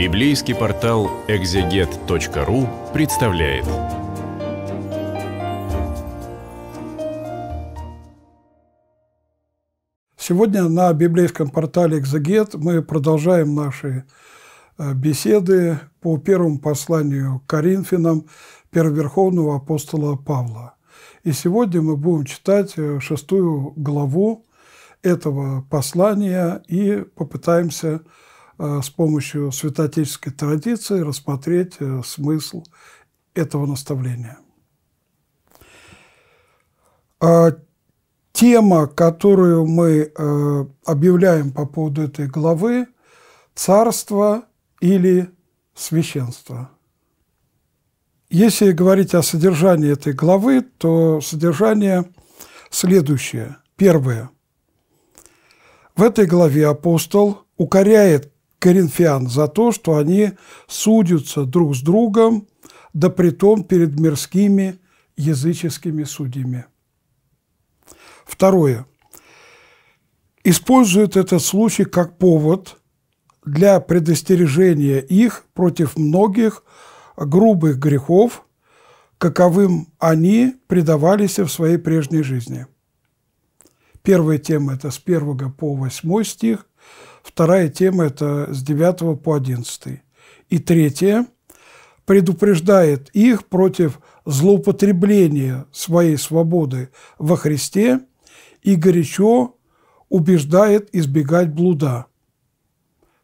Библейский портал экзегет.ру представляет. Сегодня на библейском портале «Экзегет» мы продолжаем наши э, беседы по первому посланию Коринфянам первоверховного апостола Павла. И сегодня мы будем читать э, шестую главу этого послания и попытаемся Э, с помощью святоотеческой традиции рассмотреть э, смысл этого наставления. А, тема, которую мы э, объявляем по поводу этой главы – царство или священство. Если говорить о содержании этой главы, то содержание следующее. Первое. В этой главе апостол укоряет коринфян за то, что они судятся друг с другом, да притом перед мирскими языческими судьями. Второе. Используют этот случай как повод для предостережения их против многих грубых грехов, каковым они предавались в своей прежней жизни. Первая тема – это с 1 по 8 стих, Вторая тема – это с 9 по 11. И третья – предупреждает их против злоупотребления своей свободы во Христе и горячо убеждает избегать блуда,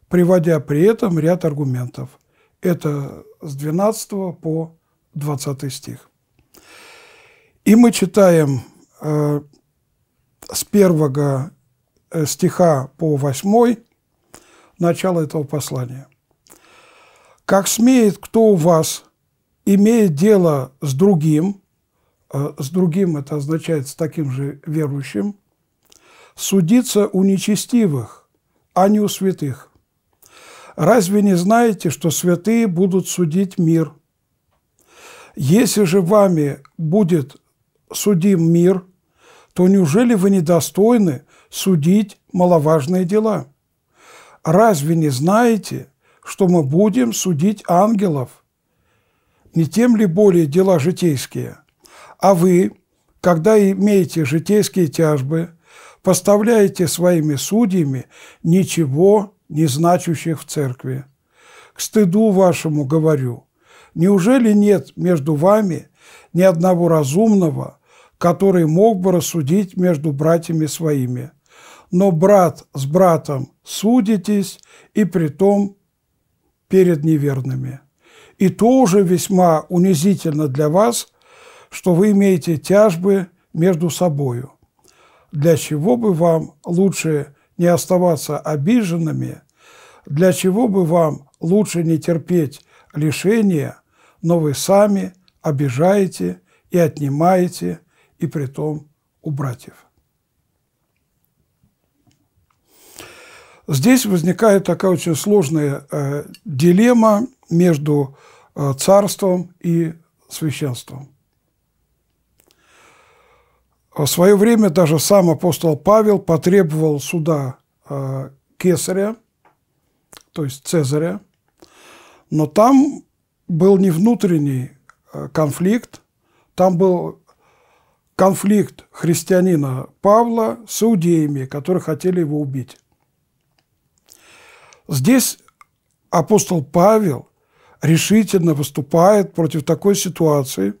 приводя при этом ряд аргументов. Это с 12 по 20 стих. И мы читаем э, с первого э, стиха по 8 начало этого послания. «Как смеет кто у вас, имея дело с другим, а с другим это означает с таким же верующим, судиться у нечестивых, а не у святых. Разве не знаете, что святые будут судить мир? Если же вами будет судим мир, то неужели вы недостойны судить маловажные дела? разве не знаете, что мы будем судить ангелов? Не тем ли более дела житейские? А вы, когда имеете житейские тяжбы, поставляете своими судьями ничего не значущих в церкви. К стыду вашему говорю, неужели нет между вами ни одного разумного, который мог бы рассудить между братьями своими – но брат с братом судитесь, и притом перед неверными. И то уже весьма унизительно для вас, что вы имеете тяжбы между собою, для чего бы вам лучше не оставаться обиженными, для чего бы вам лучше не терпеть лишения, но вы сами обижаете и отнимаете, и притом у братьев. Здесь возникает такая очень сложная э, дилемма между э, царством и священством. В свое время даже сам апостол Павел потребовал суда э, кесаря, то есть Цезаря, но там был не внутренний э, конфликт, там был конфликт христианина Павла с иудеями, которые хотели его убить. Здесь апостол Павел решительно выступает против такой ситуации,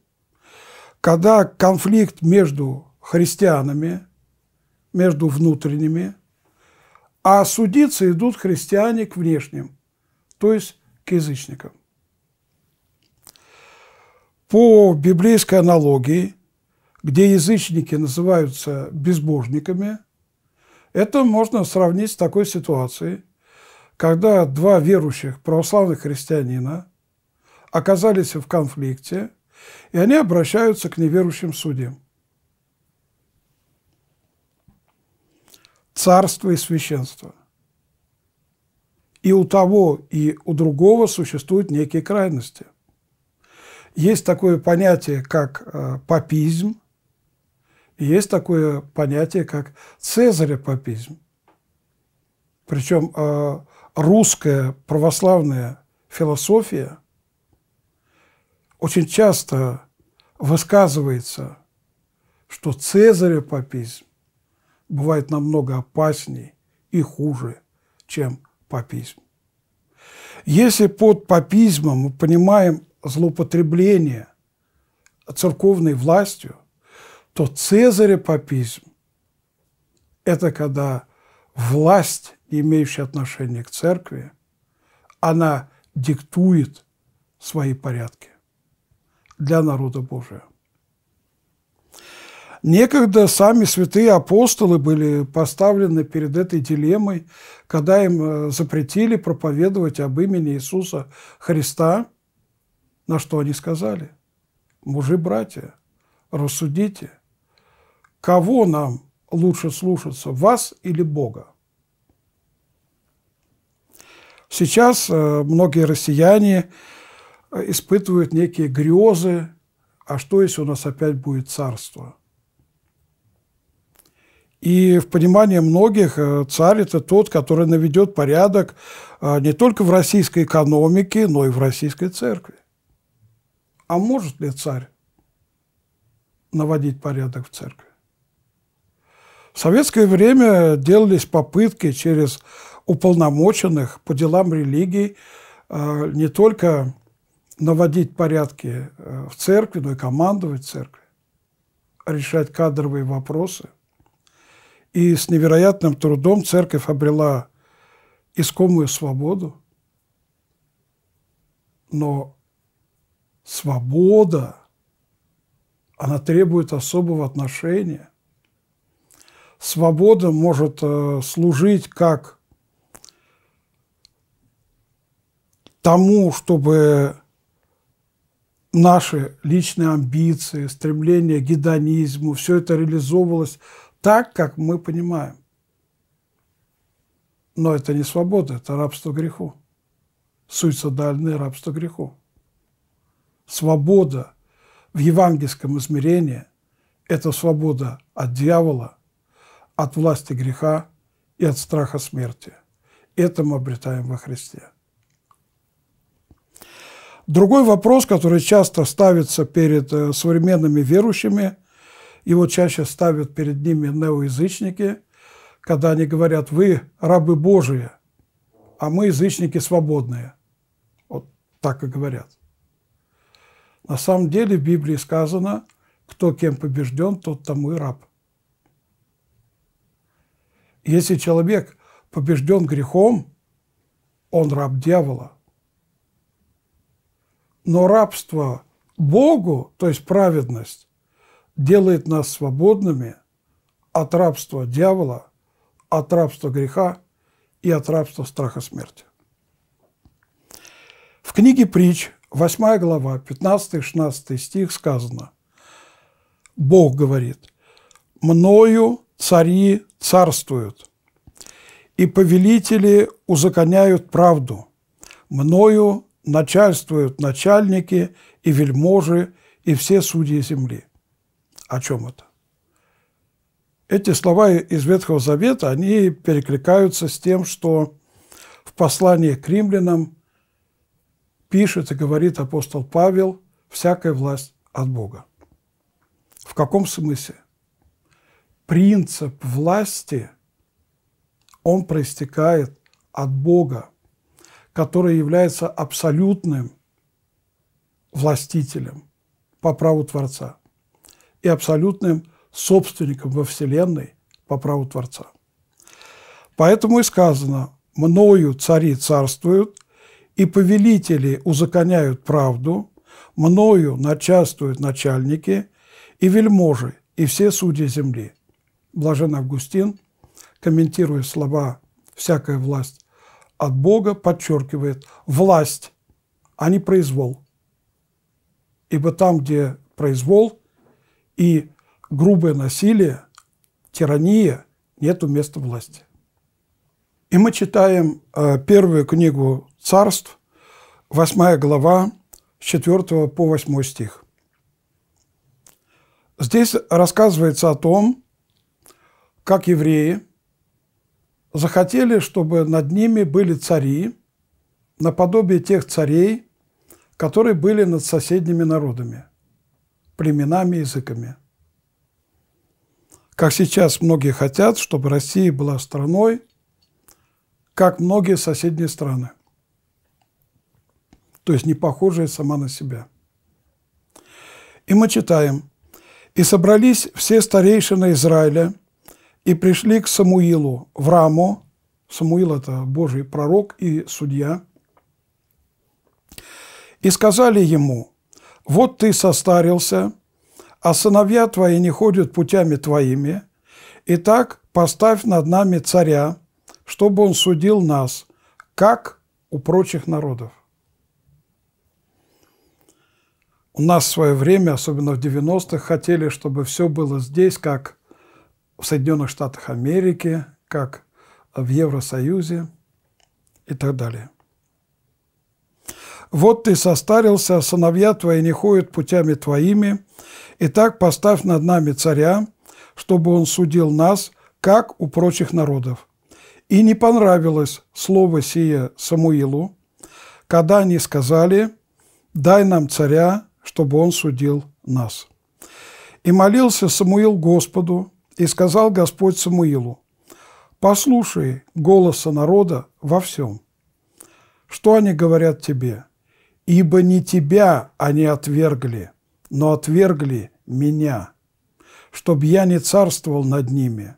когда конфликт между христианами, между внутренними, а судиться идут христиане к внешним, то есть к язычникам. По библейской аналогии, где язычники называются безбожниками, это можно сравнить с такой ситуацией – когда два верующих православных христианина оказались в конфликте, и они обращаются к неверующим судьям. Царство и священство. И у того, и у другого существуют некие крайности. Есть такое понятие, как э, папизм, и есть такое понятие, как цезарепапизм. Причем э, русская православная философия очень часто высказывается, что цезарепопизм бывает намного опаснее и хуже, чем папизм. Если под папизмом мы понимаем злоупотребление церковной властью, то цезарепопизм — это когда власть имеющая отношение к церкви, она диктует свои порядки для народа Божия. Некогда сами святые апостолы были поставлены перед этой дилеммой, когда им э, запретили проповедовать об имени Иисуса Христа, на что они сказали, мужи-братья, рассудите, кого нам лучше слушаться, вас или Бога? Сейчас э, многие россияне э, испытывают некие грезы, а что, если у нас опять будет царство? И в понимании многих э, царь – это тот, который наведет порядок не только в российской экономике, но и в российской церкви. А может ли царь наводить порядок в церкви? В советское время делались попытки через уполномоченных по делам религии э, не только наводить порядки э, в церкви, но и командовать церкви, решать кадровые вопросы. И с невероятным трудом церковь обрела искомую свободу. Но свобода, она требует особого отношения. Свобода может э, служить как тому, чтобы наши личные амбиции, стремление к гедонизму, все это реализовывалось так, как мы понимаем. Но это не свобода, это рабство греху. Суицидальное рабство греху. Свобода в евангельском измерении – это свобода от дьявола, от власти греха и от страха смерти. Это мы обретаем во Христе. Другой вопрос, который часто ставится перед э, современными верующими, его чаще ставят перед ними неоязычники, когда они говорят, вы рабы Божии, а мы язычники свободные. Вот так и говорят. На самом деле в Библии сказано, кто кем побежден, тот тому и раб. Если человек побежден грехом, он раб дьявола. Но рабство Богу, то есть праведность, делает нас свободными от рабства дьявола, от рабства греха и от рабства страха смерти. В книге «Притч» 8 глава, 15-16 стих сказано, Бог говорит, «Мною цари царствуют, и повелители узаконяют правду, мною начальствуют начальники и вельможи и все судьи земли. О чем это? Эти слова из Ветхого Завета, они перекликаются с тем, что в послании к римлянам пишет и говорит апостол Павел «всякая власть от Бога». В каком смысле? Принцип власти, он проистекает от Бога который является абсолютным властителем по праву Творца и абсолютным собственником во Вселенной по праву Творца. Поэтому и сказано «мною цари царствуют, и повелители узаконяют правду, мною начальствуют начальники и вельможи, и все судьи земли». Блажен Августин, комментируя слова «всякая власть от Бога подчеркивает власть, а не произвол. Ибо там, где произвол и грубое насилие, тирания, нету места власти. И мы читаем э, первую книгу «Царств», 8 глава, с 4 по 8 стих. Здесь рассказывается о том, как евреи захотели, чтобы над ними были цари, наподобие тех царей, которые были над соседними народами, племенами, языками. Как сейчас многие хотят, чтобы Россия была страной, как многие соседние страны. То есть не похожая сама на себя. И мы читаем. «И собрались все старейшины Израиля – и пришли к Самуилу в Рамо. Самуил – это Божий пророк и судья. И сказали ему, вот ты состарился, а сыновья твои не ходят путями твоими. Итак, поставь над нами царя, чтобы он судил нас, как у прочих народов. У нас в свое время, особенно в 90-х, хотели, чтобы все было здесь, как в Соединенных Штатах Америки, как в Евросоюзе и так далее. «Вот ты состарился, сыновья твои не ходят путями твоими, и так поставь над нами царя, чтобы он судил нас, как у прочих народов». И не понравилось слово сие Самуилу, когда они сказали «Дай нам царя, чтобы он судил нас». И молился Самуил Господу, и сказал Господь Самуилу, послушай голоса народа во всем. Что они говорят тебе? Ибо не тебя они отвергли, но отвергли меня, чтобы я не царствовал над ними,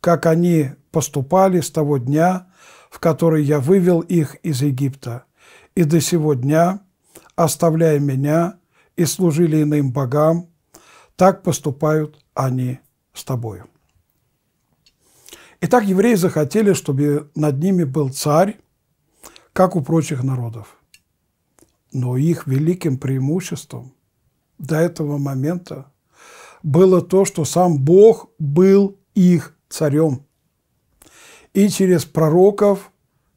как они поступали с того дня, в который я вывел их из Египта, и до сего дня, оставляя меня, и служили иным богам, так поступают они с тобою. Итак, евреи захотели, чтобы над ними был царь, как у прочих народов. Но их великим преимуществом до этого момента было то, что сам Бог был их царем. И через пророков,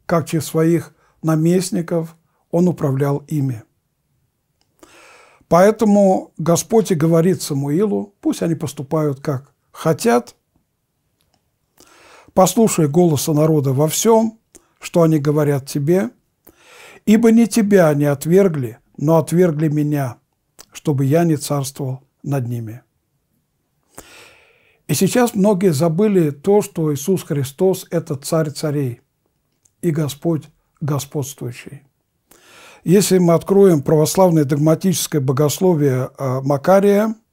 как через своих наместников, он управлял ими. Поэтому Господь и говорит Самуилу, пусть они поступают как хотят, послушай голоса народа во всем, что они говорят тебе, ибо не тебя они отвергли, но отвергли меня, чтобы я не царствовал над ними». И сейчас многие забыли то, что Иисус Христос – это Царь царей и Господь господствующий. Если мы откроем православное догматическое богословие э, Макария –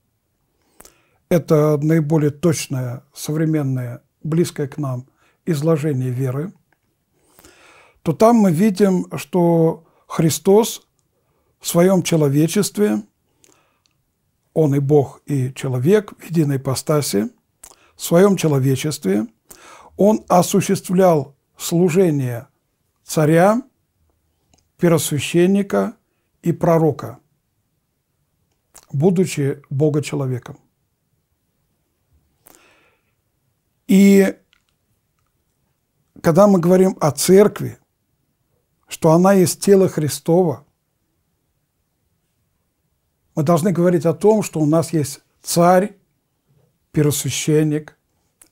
это наиболее точное, современное, близкое к нам изложение веры, то там мы видим, что Христос в своем человечестве, Он и Бог, и человек в единой ипостаси, в своем человечестве Он осуществлял служение царя, первосвященника и пророка, будучи Бога-человеком. И когда мы говорим о церкви, что она есть тело Христова, мы должны говорить о том, что у нас есть царь, первосвященник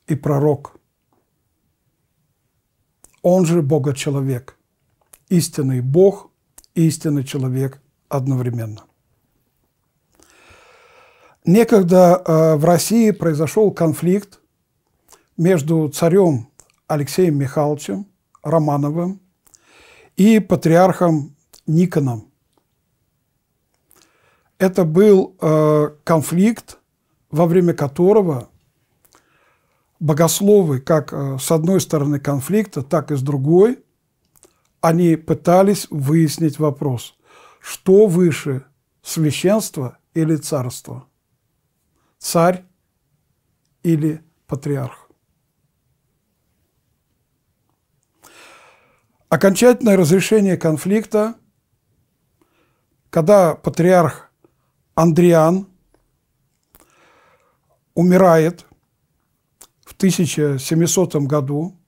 и пророк. Он же Бога-человек, истинный Бог, истинный человек одновременно. Некогда э, в России произошел конфликт между царем Алексеем Михайловичем Романовым и патриархом Никоном. Это был э, конфликт, во время которого богословы, как э, с одной стороны конфликта, так и с другой, они пытались выяснить вопрос, что выше – священство или царство, царь или патриарх. окончательное разрешение конфликта, когда патриарх Андриан умирает в 1700 году.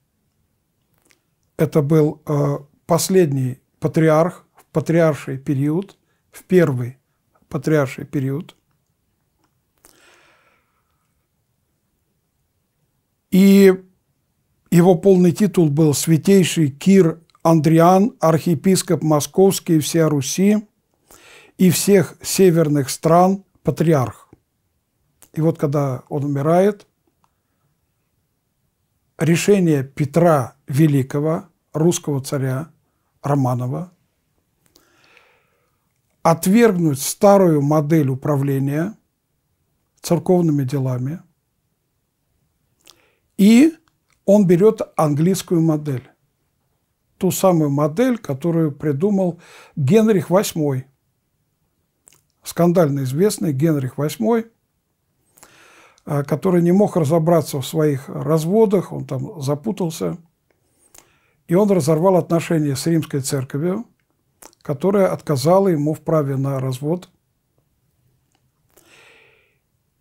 Это был э, последний патриарх в патриарший период, в первый патриарший период. И его полный титул был «Святейший Кир Андриан, архиепископ Московский и всея Руси, и всех северных стран патриарх. И вот когда он умирает, решение Петра Великого, русского царя Романова, отвергнуть старую модель управления церковными делами, и он берет английскую модель ту самую модель, которую придумал Генрих VIII. Скандально известный Генрих VIII, а, который не мог разобраться в своих разводах, он там запутался. И он разорвал отношения с римской церковью, которая отказала ему в праве на развод.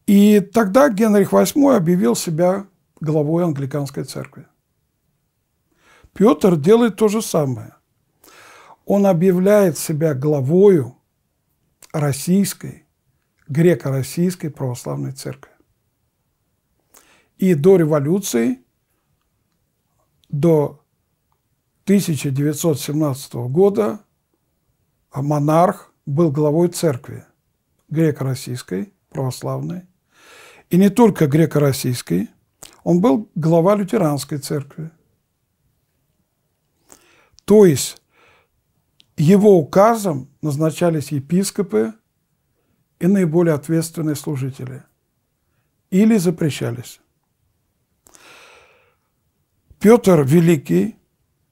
И тогда Генрих VIII объявил себя главой англиканской церкви. Петр делает то же самое. Он объявляет себя главою российской, греко-российской православной церкви. И до революции, до 1917 года а монарх был главой церкви греко-российской, православной, и не только греко-российской, он был глава лютеранской церкви – то есть его указом назначались епископы и наиболее ответственные служители. Или запрещались. Петр Великий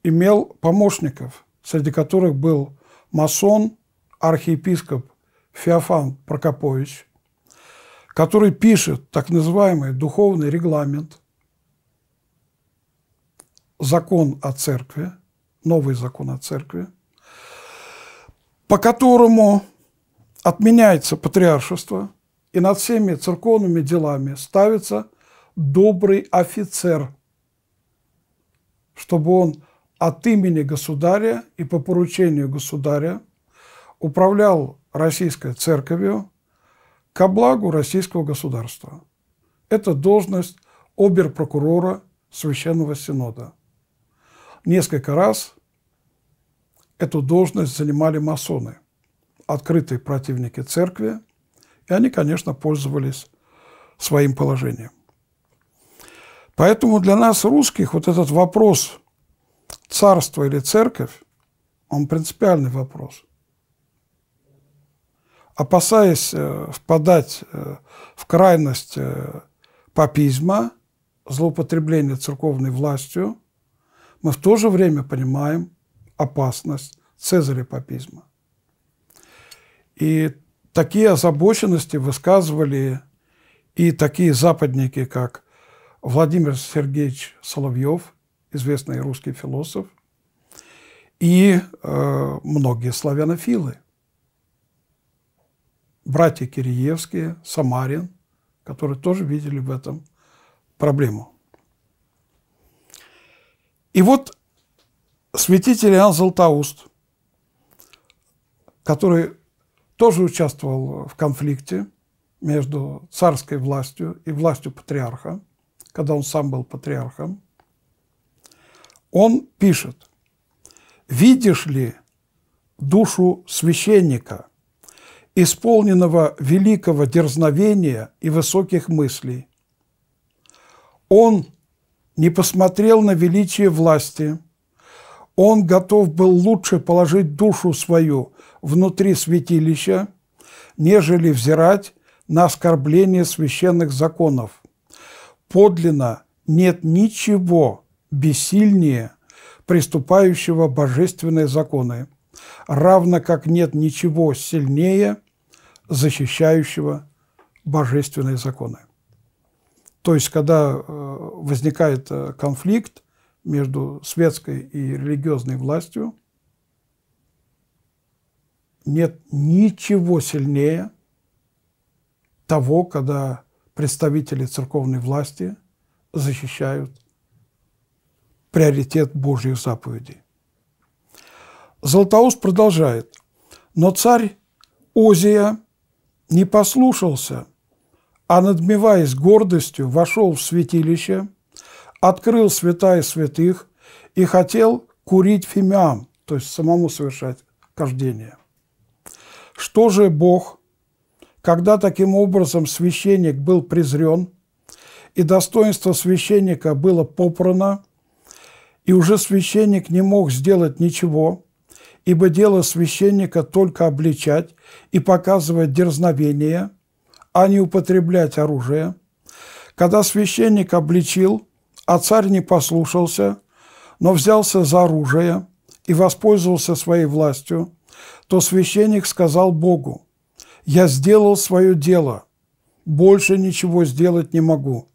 имел помощников, среди которых был масон, архиепископ Феофан Прокопович, который пишет так называемый духовный регламент, закон о церкви – новый закон о церкви, по которому отменяется патриаршество, и над всеми церковными делами ставится добрый офицер, чтобы он от имени государя и по поручению государя управлял Российской Церковью ко благу российского государства. Это должность оберпрокурора Священного Синода. Несколько раз эту должность занимали масоны, открытые противники церкви, и они, конечно, пользовались своим положением. Поэтому для нас, русских, вот этот вопрос царства или церковь, он принципиальный вопрос. Опасаясь э, впадать э, в крайность э, папизма, злоупотребления церковной властью, мы в то же время понимаем опасность Цезаря папизма. И такие озабоченности высказывали и такие западники, как Владимир Сергеевич Соловьев, известный русский философ, и э, многие славянофилы. Братья Киреевские, Самарин, которые тоже видели в этом проблему. И вот святитель Иоанн Златоуст, который тоже участвовал в конфликте между царской властью и властью патриарха, когда он сам был патриархом, он пишет, «Видишь ли душу священника, исполненного великого дерзновения и высоких мыслей? Он – не посмотрел на величие власти. Он готов был лучше положить душу свою внутри святилища, нежели взирать на оскорбление священных законов. Подлинно нет ничего бессильнее приступающего божественные законы, равно как нет ничего сильнее защищающего божественные законы. То есть, когда э, возникает э, конфликт между светской и религиозной властью, нет ничего сильнее того, когда представители церковной власти защищают приоритет Божьих заповедей. Златоуст продолжает. «Но царь Озия не послушался – а, надмеваясь гордостью, вошел в святилище, открыл святая святых и хотел курить фимиам, то есть самому совершать кождение. Что же Бог, когда таким образом священник был презрен, и достоинство священника было попрано, и уже священник не мог сделать ничего, ибо дело священника только обличать и показывать дерзновение – а не употреблять оружие. Когда священник обличил, а царь не послушался, но взялся за оружие и воспользовался своей властью, то священник сказал Богу, «Я сделал свое дело, больше ничего сделать не могу.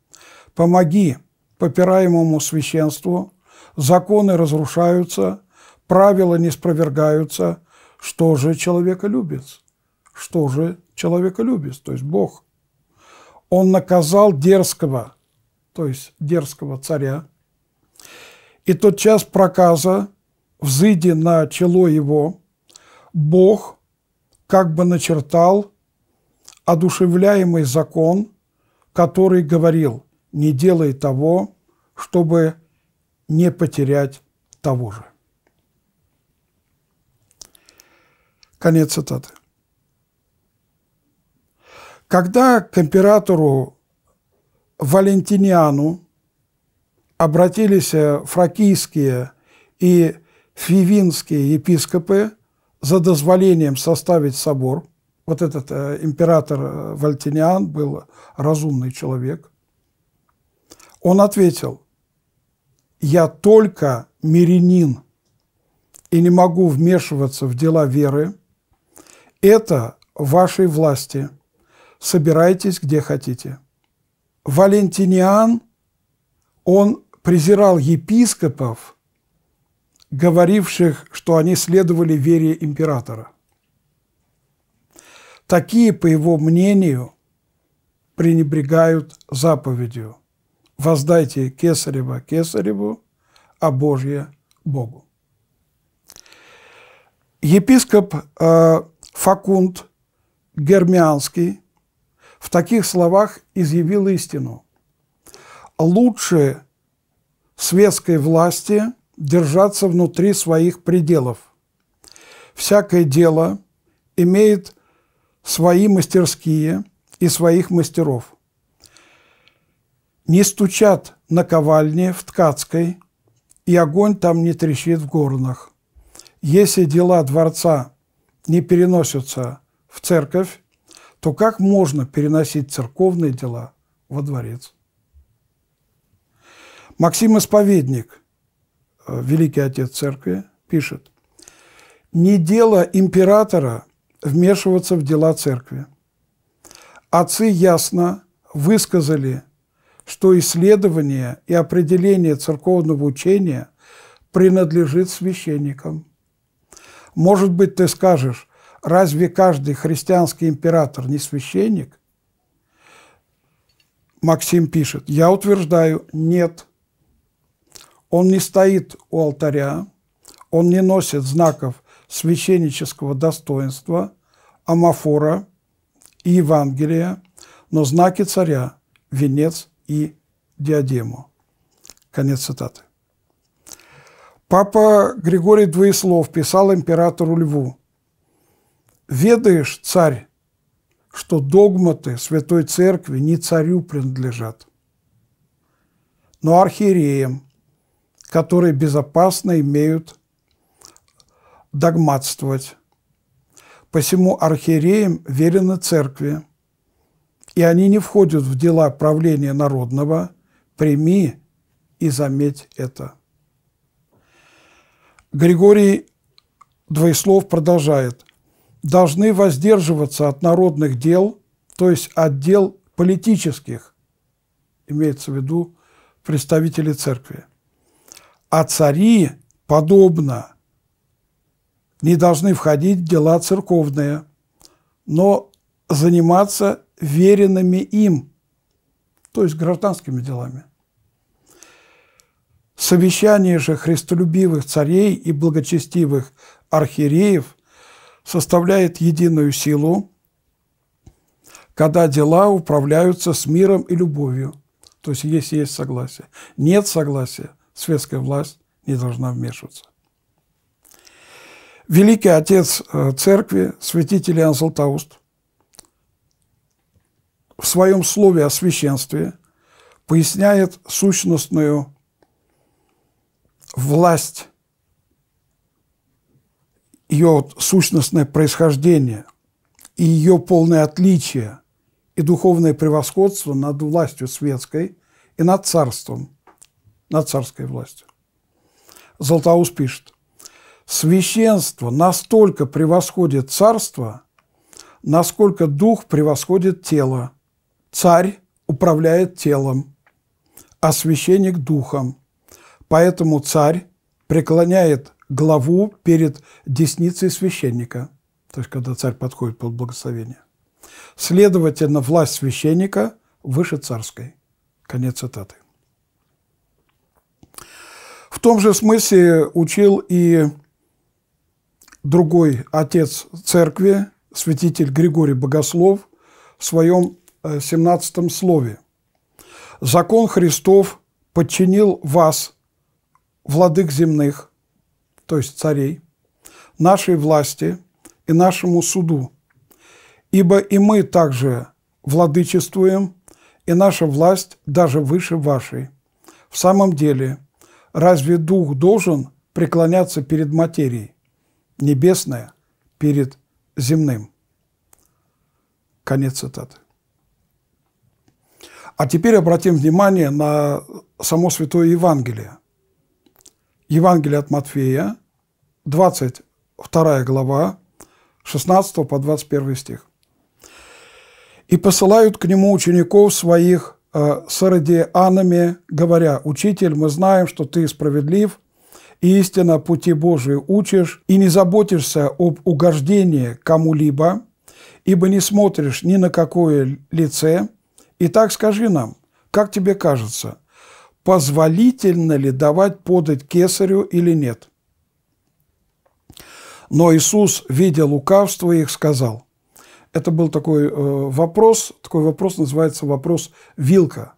Помоги попираемому священству, законы разрушаются, правила не спровергаются, что же человека человеколюбец, что же человеколюбец, то есть Бог. Он наказал дерзкого, то есть дерзкого царя. И тот час проказа, взыди на чело его, Бог как бы начертал одушевляемый закон, который говорил «не делай того, чтобы не потерять того же». Конец цитаты. Когда к императору Валентиниану обратились э, фракийские и фивинские епископы за дозволением составить собор, вот этот э, император э, Валентиниан был разумный человек, он ответил, я только мирянин и не могу вмешиваться в дела веры, это вашей власти – собирайтесь где хотите. Валентиниан, он презирал епископов, говоривших, что они следовали вере императора. Такие, по его мнению, пренебрегают заповедью «Воздайте кесарева кесареву, а Божье – Богу». Епископ э, Факунд Гермианский в таких словах изъявил истину. Лучше светской власти держаться внутри своих пределов. Всякое дело имеет свои мастерские и своих мастеров. Не стучат на ковальне в ткацкой, и огонь там не трещит в горнах. Если дела дворца не переносятся в церковь, то как можно переносить церковные дела во дворец? Максим Исповедник, э, великий отец церкви, пишет, «Не дело императора вмешиваться в дела церкви. Отцы ясно высказали, что исследование и определение церковного учения принадлежит священникам. Может быть, ты скажешь, Разве каждый христианский император не священник? Максим пишет, я утверждаю, нет. Он не стоит у алтаря, он не носит знаков священнического достоинства, амафора и Евангелия, но знаки царя, венец и диадему. Конец цитаты. Папа Григорий Двоеслов писал императору Льву, ведаешь, царь, что догматы Святой Церкви не царю принадлежат, но архиереям, которые безопасно имеют догматствовать. Посему архиереям верены церкви, и они не входят в дела правления народного, прими и заметь это. Григорий Двоеслов продолжает должны воздерживаться от народных дел, то есть от дел политических, имеется в виду представители церкви. А цари, подобно, не должны входить в дела церковные, но заниматься веренными им, то есть гражданскими делами. Совещание же христолюбивых царей и благочестивых архиереев – составляет единую силу, когда дела управляются с миром и любовью. То есть, есть есть согласие. Нет согласия, светская власть не должна вмешиваться. Великий отец э, церкви, святитель Иоанн Златоуст, в своем слове о священстве поясняет сущностную власть ее вот сущностное происхождение и ее полное отличие и духовное превосходство над властью светской и над царством, над царской властью. Златоуст пишет, «Священство настолько превосходит царство, насколько дух превосходит тело. Царь управляет телом, а священник – духом. Поэтому царь преклоняет главу перед десницей священника, то есть когда царь подходит под благословение. Следовательно, власть священника выше царской. Конец цитаты. В том же смысле учил и другой отец церкви, святитель Григорий Богослов, в своем 17 э, слове. «Закон Христов подчинил вас, владык земных, то есть царей, нашей власти и нашему суду, ибо и мы также владычествуем, и наша власть даже выше вашей. В самом деле, разве дух должен преклоняться перед материей, небесная перед земным? Конец цитаты. А теперь обратим внимание на само Святое Евангелие – Евангелие от Матфея, 22 глава, 16 по 21 стих. «И посылают к нему учеников своих э, с Родианами, говоря, «Учитель, мы знаем, что ты справедлив, и истинно пути Божии учишь, и не заботишься об угождении кому-либо, ибо не смотришь ни на какое лице. И так скажи нам, как тебе кажется, позволительно ли давать подать кесарю или нет. Но Иисус, видя лукавство их, сказал. Это был такой э, вопрос, такой вопрос называется вопрос вилка.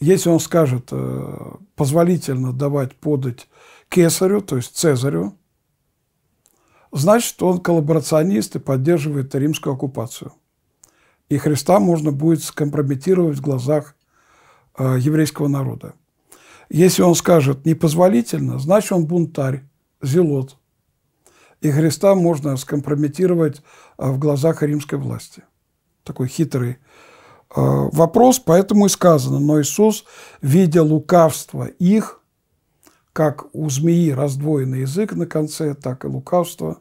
Если он скажет, э, позволительно давать подать кесарю, то есть цезарю, значит, он коллаборационист и поддерживает римскую оккупацию. И Христа можно будет скомпрометировать в глазах Э, еврейского народа. Если он скажет «непозволительно», значит, он бунтарь, зелот. И Христа можно скомпрометировать э, в глазах римской власти. Такой хитрый э, вопрос, поэтому и сказано, но Иисус, видя лукавство их, как у змеи раздвоенный язык на конце, так и лукавство,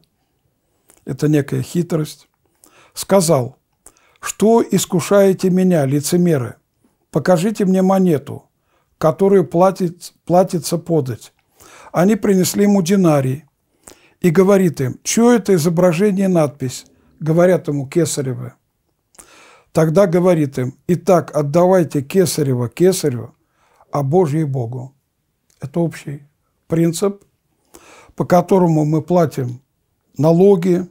это некая хитрость, сказал, что искушаете меня, лицемеры, покажите мне монету, которую платит, платится подать. Они принесли ему динарий и говорит им, что это изображение и надпись, говорят ему Кесаревы. Тогда говорит им, итак, отдавайте Кесарева Кесарю, а Божье Богу. Это общий принцип, по которому мы платим налоги,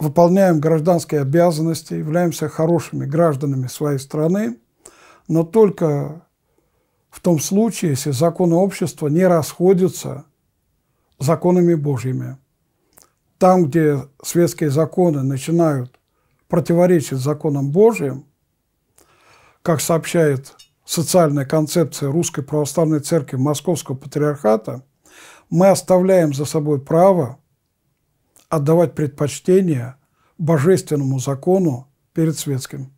выполняем гражданские обязанности, являемся хорошими гражданами своей страны, но только в том случае, если законы общества не расходятся законами Божьими. Там, где светские законы начинают противоречить законам Божьим, как сообщает социальная концепция Русской Православной Церкви Московского Патриархата, мы оставляем за собой право – отдавать предпочтение божественному закону перед светским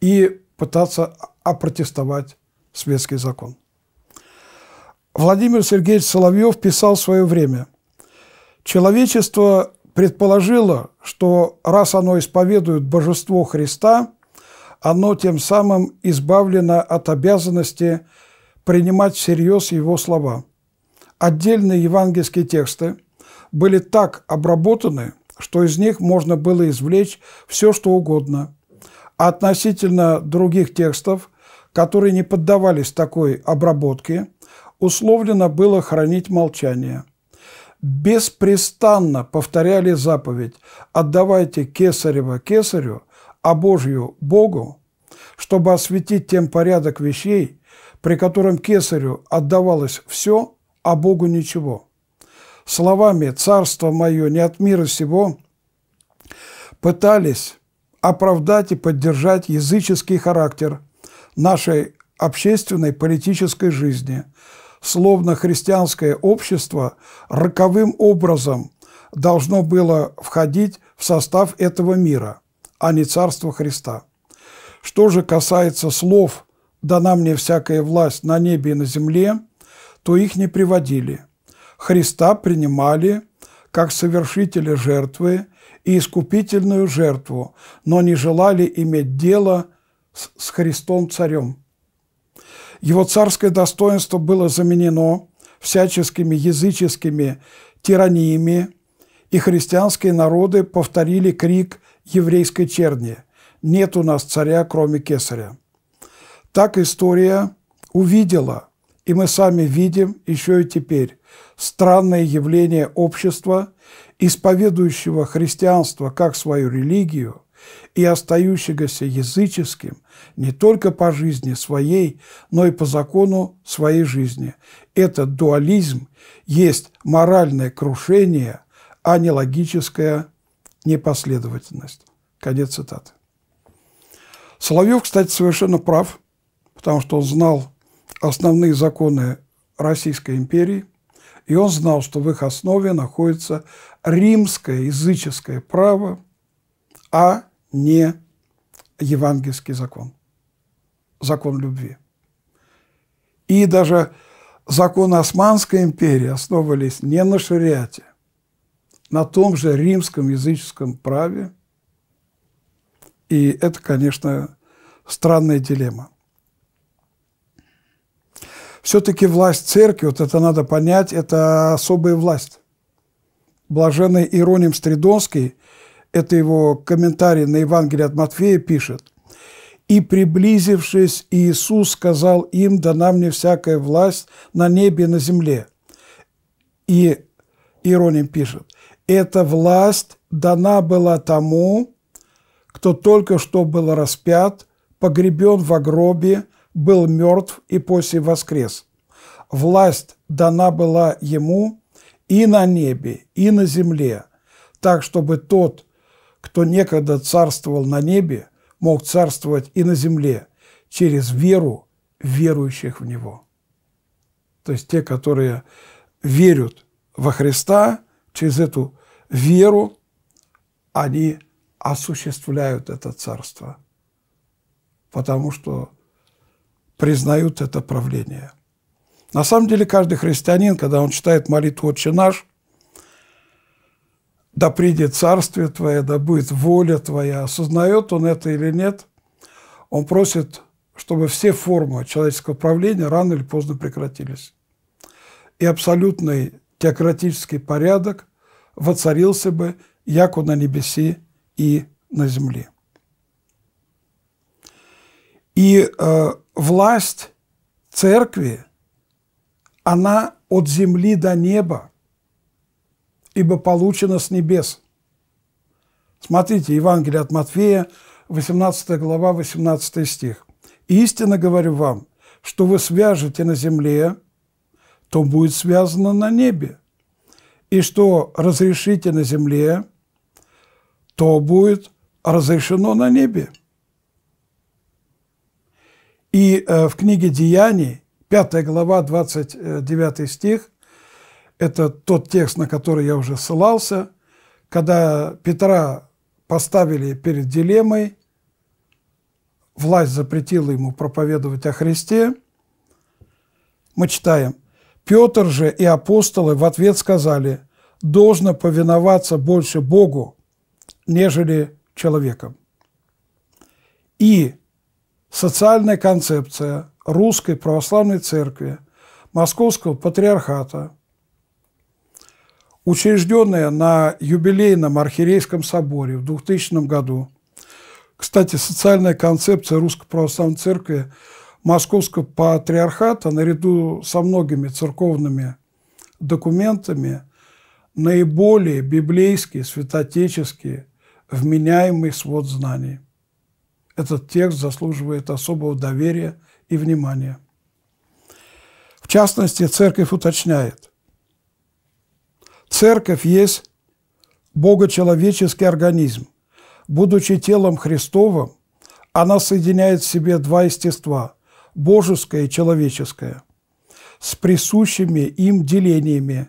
и пытаться опротестовать светский закон. Владимир Сергеевич Соловьев писал в свое время, «Человечество предположило, что раз оно исповедует божество Христа, оно тем самым избавлено от обязанности принимать всерьез его слова. Отдельные евангельские тексты – были так обработаны, что из них можно было извлечь все, что угодно. А относительно других текстов, которые не поддавались такой обработке, условлено было хранить молчание. Беспрестанно повторяли заповедь «Отдавайте кесарева кесарю, а Божью – Богу», чтобы осветить тем порядок вещей, при котором кесарю отдавалось все, а Богу ничего словами «Царство мое не от мира сего» пытались оправдать и поддержать языческий характер нашей общественной политической жизни, словно христианское общество роковым образом должно было входить в состав этого мира, а не Царство Христа. Что же касается слов «дана мне всякая власть на небе и на земле», то их не приводили – Христа принимали как совершителя жертвы и искупительную жертву, но не желали иметь дело с Христом Царем. Его царское достоинство было заменено всяческими языческими тираниями, и христианские народы повторили крик еврейской черни «Нет у нас царя, кроме кесаря». Так история увидела – и мы сами видим еще и теперь странное явление общества, исповедующего христианство как свою религию и остающегося языческим не только по жизни своей, но и по закону своей жизни. Этот дуализм есть моральное крушение, а не логическая непоследовательность. Конец цитаты. Соловьев, кстати, совершенно прав, потому что он знал основные законы Российской империи, и он знал, что в их основе находится римское языческое право, а не евангельский закон, закон любви. И даже законы Османской империи основывались не на шариате, на том же римском языческом праве. И это, конечно, странная дилемма. Все-таки власть церкви, вот это надо понять, это особая власть. Блаженный Ироним Стридонский, это его комментарий на Евангелие от Матфея, пишет, «И приблизившись, Иисус сказал им, дана мне всякая власть на небе и на земле». И Ироним пишет, «Эта власть дана была тому, кто только что был распят, погребен в гробе, был мертв и после воскрес. Власть дана была ему и на небе, и на земле, так, чтобы тот, кто некогда царствовал на небе, мог царствовать и на земле через веру верующих в Него. То есть те, которые верят во Христа, через эту веру они осуществляют это царство. Потому что признают это правление. На самом деле каждый христианин, когда он читает молитву «Отче наш», да придет царствие Твое, да будет воля Твоя, осознает он это или нет, он просит, чтобы все формы человеческого правления рано или поздно прекратились. И абсолютный теократический порядок воцарился бы, яку на небеси и на земле. И э, власть церкви, она от земли до неба, ибо получена с небес. Смотрите, Евангелие от Матфея, 18 глава, 18 стих. «Истинно говорю вам, что вы свяжете на земле, то будет связано на небе, и что разрешите на земле, то будет разрешено на небе». И э, в книге «Деяний», 5 глава, 29 стих, это тот текст, на который я уже ссылался, когда Петра поставили перед дилеммой, власть запретила ему проповедовать о Христе, мы читаем, «Петр же и апостолы в ответ сказали, должно повиноваться больше Богу, нежели человеком. И социальная концепция Русской Православной Церкви Московского Патриархата, учрежденная на юбилейном Архиерейском соборе в 2000 году. Кстати, социальная концепция Русской Православной Церкви Московского Патриархата наряду со многими церковными документами наиболее библейский, святотеческий, вменяемый свод знаний этот текст заслуживает особого доверия и внимания. В частности, церковь уточняет. Церковь есть богочеловеческий организм. Будучи телом Христовым, она соединяет в себе два естества – божеское и человеческое, с присущими им делениями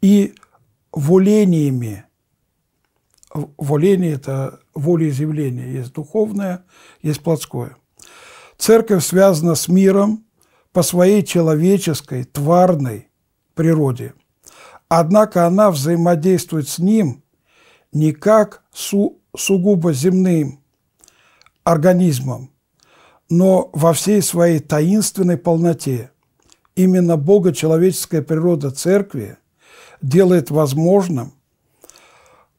и волениями – воление – это волеизъявление. Есть духовное, есть плотское. Церковь связана с миром по своей человеческой, тварной природе. Однако она взаимодействует с ним не как су сугубо земным организмом, но во всей своей таинственной полноте. Именно богочеловеческая природа церкви делает возможным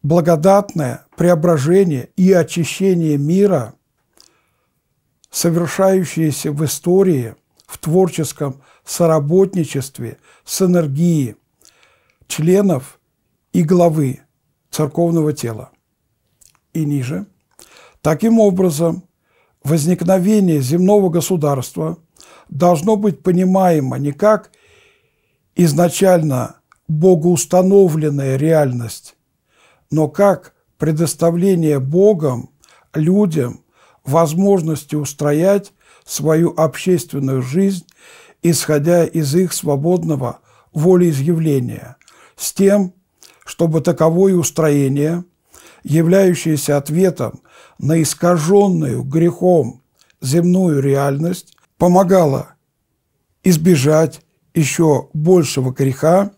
благодатное преображение и очищение мира, совершающееся в истории, в творческом соработничестве, с энергией членов и главы церковного тела. И ниже. Таким образом, возникновение земного государства должно быть понимаемо не как изначально богоустановленная реальность но как предоставление Богом людям возможности устроять свою общественную жизнь, исходя из их свободного волеизъявления, с тем, чтобы таковое устроение, являющееся ответом на искаженную грехом земную реальность, помогало избежать еще большего греха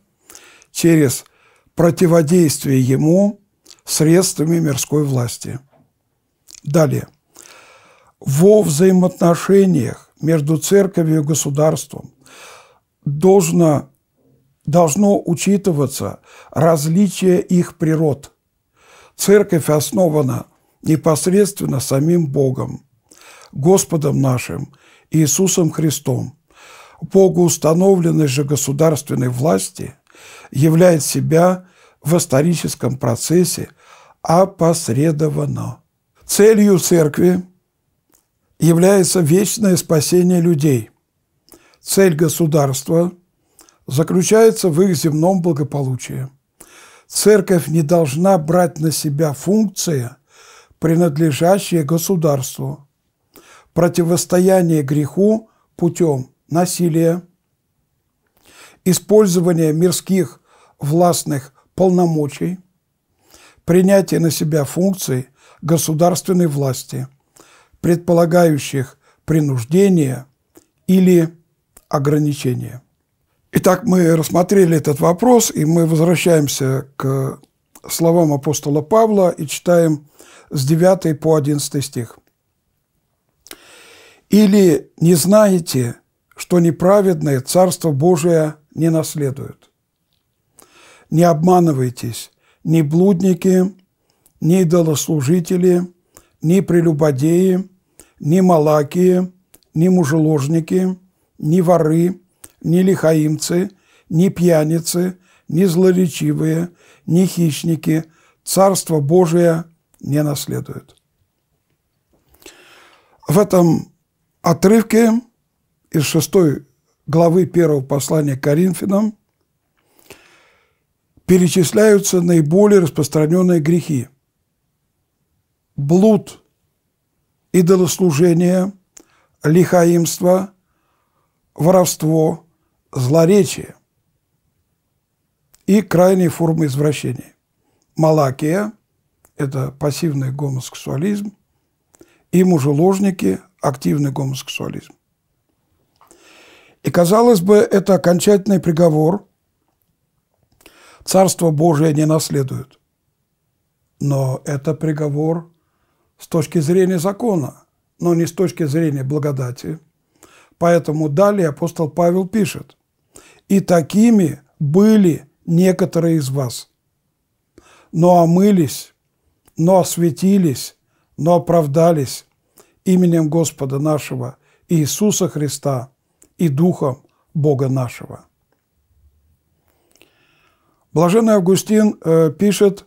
через противодействие ему – средствами мирской власти. Далее. Во взаимоотношениях между церковью и государством должно, должно учитываться различие их природ. Церковь основана непосредственно самим Богом, Господом нашим, Иисусом Христом. Богу установленной же государственной власти являет себя в историческом процессе опосредовано. Целью церкви является вечное спасение людей. Цель государства заключается в их земном благополучии. Церковь не должна брать на себя функции, принадлежащие государству. Противостояние греху путем насилия, использование мирских властных полномочий, принятие на себя функций государственной власти, предполагающих принуждение или ограничение. Итак, мы рассмотрели этот вопрос, и мы возвращаемся к словам апостола Павла и читаем с 9 по 11 стих. «Или не знаете, что неправедное Царство Божие не наследует? Не обманывайтесь, ни блудники, ни идолослужители, ни прелюбодеи, ни малакии, ни мужеложники, ни воры, ни лихаимцы, ни пьяницы, ни злоречивые, ни хищники Царство Божие не наследуют. В этом отрывке из шестой главы первого послания к Коринфянам – перечисляются наиболее распространенные грехи. Блуд, идолослужение, лихаимство, воровство, злоречие и крайние формы извращений. Малакия – это пассивный гомосексуализм, и мужеложники – активный гомосексуализм. И, казалось бы, это окончательный приговор – Царство Божие не наследуют. Но это приговор с точки зрения закона, но не с точки зрения благодати. Поэтому далее апостол Павел пишет, «И такими были некоторые из вас, но омылись, но осветились, но оправдались именем Господа нашего Иисуса Христа и Духом Бога нашего». Блаженный Августин э, пишет,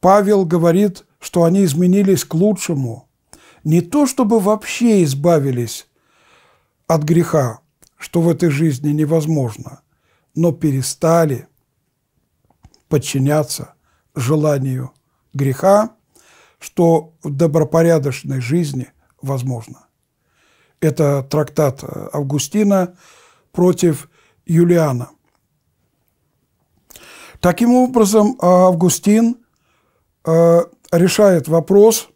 Павел говорит, что они изменились к лучшему. Не то, чтобы вообще избавились от греха, что в этой жизни невозможно, но перестали подчиняться желанию греха, что в добропорядочной жизни возможно. Это трактат э, Августина против Юлиана. Таким образом, а, Августин а, решает вопрос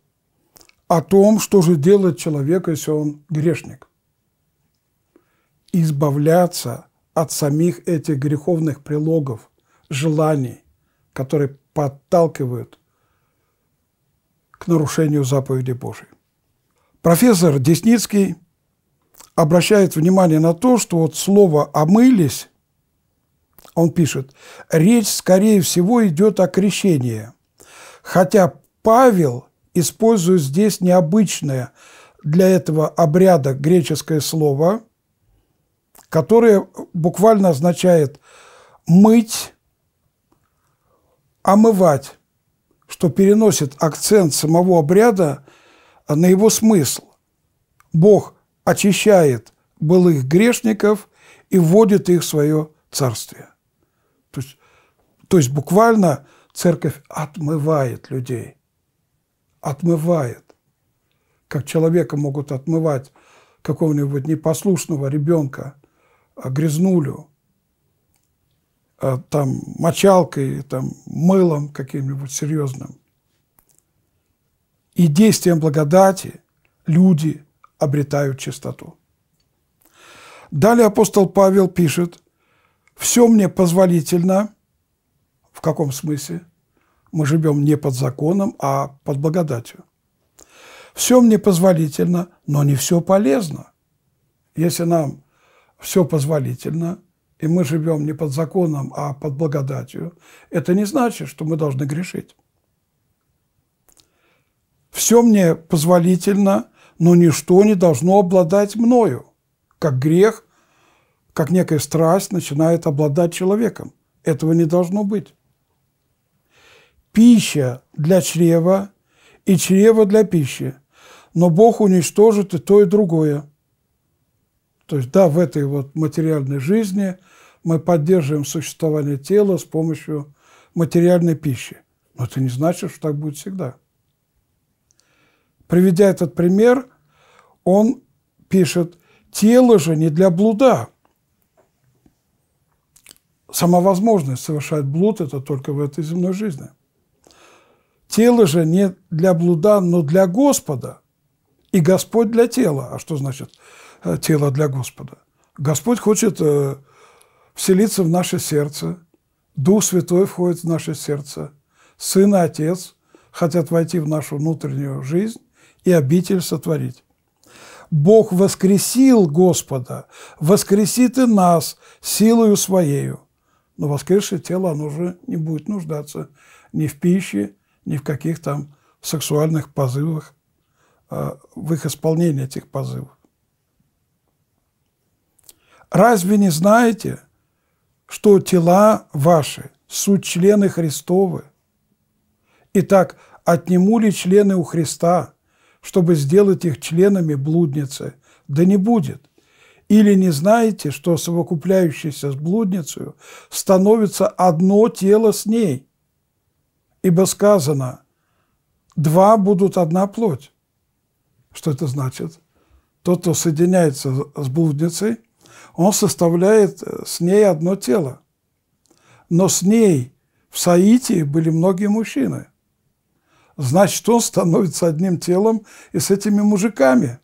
о том, что же делать человеку, если он грешник. Избавляться от самих этих греховных прилогов, желаний, которые подталкивают к нарушению заповеди Божьей. Профессор Десницкий обращает внимание на то, что вот слово «омылись» Он пишет, речь, скорее всего, идет о крещении. Хотя Павел использует здесь необычное для этого обряда греческое слово, которое буквально означает «мыть», «омывать», что переносит акцент самого обряда на его смысл. Бог очищает былых грешников и вводит их в свое царствие. То есть буквально церковь отмывает людей. Отмывает. Как человека могут отмывать какого-нибудь непослушного ребенка, а, грязнулю, а, там, мочалкой, там, мылом каким-нибудь серьезным. И действием благодати люди обретают чистоту. Далее апостол Павел пишет, «Все мне позволительно, в каком смысле? Мы живем не под законом, а под благодатью. Все мне позволительно, но не все полезно. Если нам все позволительно, и мы живем не под законом, а под благодатью, это не значит, что мы должны грешить. Все мне позволительно, но ничто не должно обладать мною, как грех, как некая страсть начинает обладать человеком. Этого не должно быть пища для чрева и чрево для пищи. Но Бог уничтожит и то, и другое. То есть, да, в этой вот материальной жизни мы поддерживаем существование тела с помощью материальной пищи. Но это не значит, что так будет всегда. Приведя этот пример, он пишет, тело же не для блуда. Сама возможность совершать блуд – это только в этой земной жизни. Тело же не для блуда, но для Господа. И Господь для тела. А что значит э, тело для Господа? Господь хочет э, вселиться в наше сердце. Дух Святой входит в наше сердце. Сын и Отец хотят войти в нашу внутреннюю жизнь и обитель сотворить. Бог воскресил Господа, воскресит и нас силою Своею. Но воскресшее тело, оно уже не будет нуждаться ни в пище, ни в каких там сексуальных позывах, а, в их исполнении этих позывов. Разве не знаете, что тела ваши суть члены Христовы? Итак, отниму ли члены у Христа, чтобы сделать их членами блудницы? Да не будет. Или не знаете, что совокупляющийся с блудницей становится одно тело с ней, Ибо сказано, два будут одна плоть. Что это значит? Тот, кто соединяется с блудницей, он составляет с ней одно тело. Но с ней в Саитии были многие мужчины. Значит, он становится одним телом и с этими мужиками,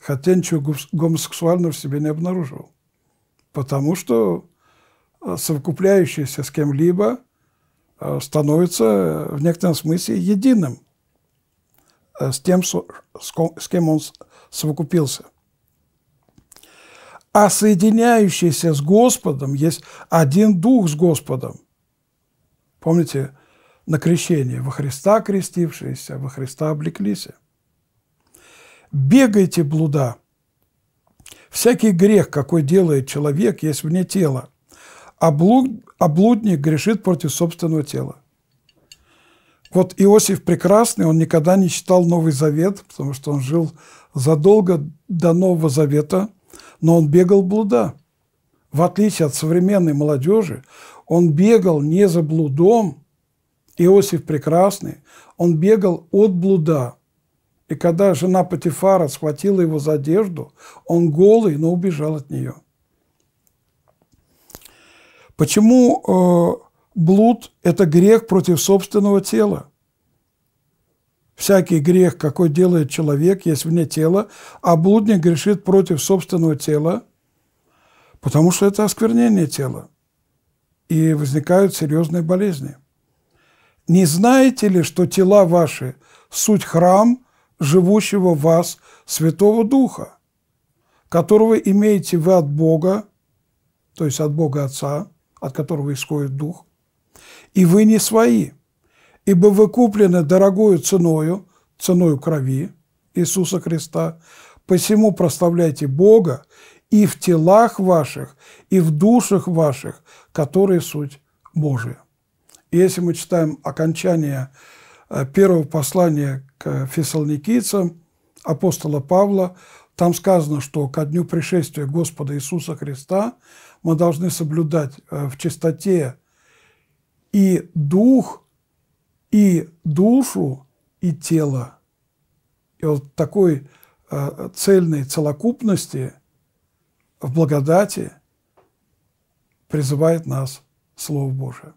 хотя ничего гомосексуального в себе не обнаруживал. Потому что э, совокупляющийся с кем-либо Э, становится э, в некотором смысле единым э, с тем, с кем он совокупился. А соединяющийся с Господом есть один дух с Господом. Помните на крещение «Во Христа крестившиеся, во Христа облеклись». «Бегайте, блуда!» Всякий грех, какой делает человек, есть вне тела. А блуд, Облудник а грешит против собственного тела. Вот Иосиф Прекрасный, он никогда не читал Новый Завет, потому что он жил задолго до Нового Завета, но он бегал блуда. В отличие от современной молодежи, он бегал не за блудом, Иосиф Прекрасный, он бегал от блуда. И когда жена Патифара схватила его за одежду, он голый, но убежал от нее. Почему э, блуд – это грех против собственного тела? Всякий грех, какой делает человек, есть вне тела, а блудник грешит против собственного тела, потому что это осквернение тела, и возникают серьезные болезни. Не знаете ли, что тела ваши – суть храм живущего в вас Святого Духа, которого имеете вы от Бога, то есть от Бога Отца, от которого исходит дух, и вы не свои, ибо вы куплены дорогою ценою, ценою крови Иисуса Христа, посему прославляйте Бога и в телах ваших, и в душах ваших, которые суть Божия. И если мы читаем окончание э, первого послания к фессалоникийцам апостола Павла, там сказано, что ко дню пришествия Господа Иисуса Христа мы должны соблюдать э, в чистоте и дух, и душу, и тело. И вот такой э, цельной целокупности в благодати призывает нас Слово Божие.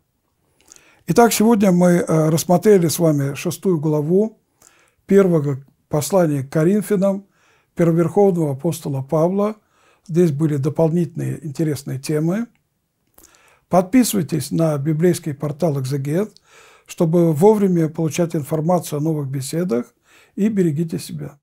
Итак, сегодня мы э, рассмотрели с вами шестую главу первого послания к Коринфянам первоверховного апостола Павла – Здесь были дополнительные интересные темы. Подписывайтесь на библейский портал «Экзегет», чтобы вовремя получать информацию о новых беседах и берегите себя.